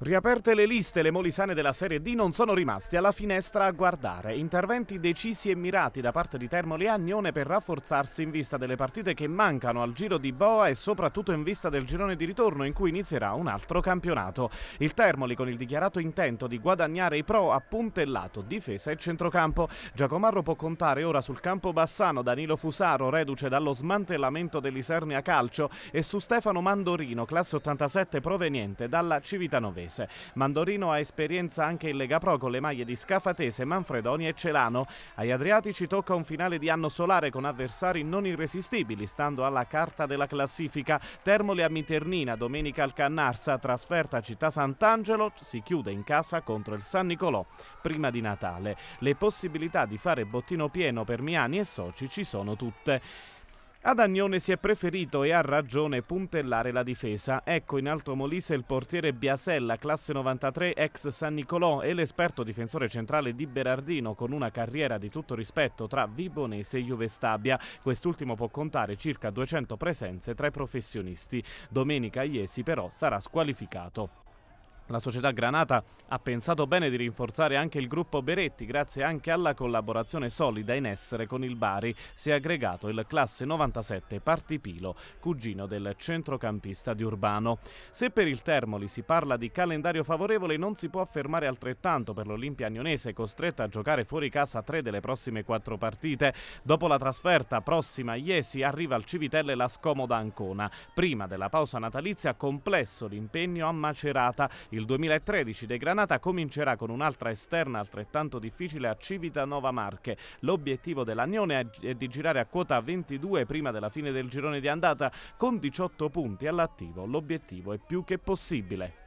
Riaperte le liste, le molisane della Serie D non sono rimasti alla finestra a guardare. Interventi decisi e mirati da parte di Termoli e Agnone per rafforzarsi in vista delle partite che mancano al giro di Boa e soprattutto in vista del girone di ritorno in cui inizierà un altro campionato. Il Termoli con il dichiarato intento di guadagnare i pro ha puntellato difesa e centrocampo. Giacomarro può contare ora sul campo bassano Danilo Fusaro, reduce dallo smantellamento dell'Isernia Calcio e su Stefano Mandorino, classe 87 proveniente dalla Civitanove. Cafatese. Mandorino ha esperienza anche in Lega Pro con le maglie di Scafatese, Manfredoni e Celano. Agli Adriatici tocca un finale di anno solare con avversari non irresistibili, stando alla carta della classifica. Termole a Miternina, domenica al Cannarsa, trasferta a Città Sant'Angelo, si chiude in casa contro il San Nicolò prima di Natale. Le possibilità di fare bottino pieno per Miani e soci ci sono tutte. Ad Agnone si è preferito e ha ragione puntellare la difesa. Ecco in Alto Molise il portiere Biasella, classe 93, ex San Nicolò e l'esperto difensore centrale di Berardino con una carriera di tutto rispetto tra Vibonese e Juve Stabia. Quest'ultimo può contare circa 200 presenze tra i professionisti. Domenica Iesi però sarà squalificato. La società Granata ha pensato bene di rinforzare anche il gruppo Beretti grazie anche alla collaborazione solida in essere con il Bari. Si è aggregato il classe 97 Partipilo, cugino del centrocampista di Urbano. Se per il Termoli si parla di calendario favorevole non si può affermare altrettanto per l'Olimpia Agnonese costretta a giocare fuori casa tre delle prossime quattro partite. Dopo la trasferta prossima Iesi arriva al Civitelle la scomoda Ancona. Prima della pausa natalizia complesso l'impegno a Macerata. Il il 2013 De Granata comincerà con un'altra esterna altrettanto difficile a Civitanova Marche. L'obiettivo dell'Agnone è di girare a quota 22 prima della fine del girone di andata con 18 punti all'attivo. L'obiettivo è più che possibile.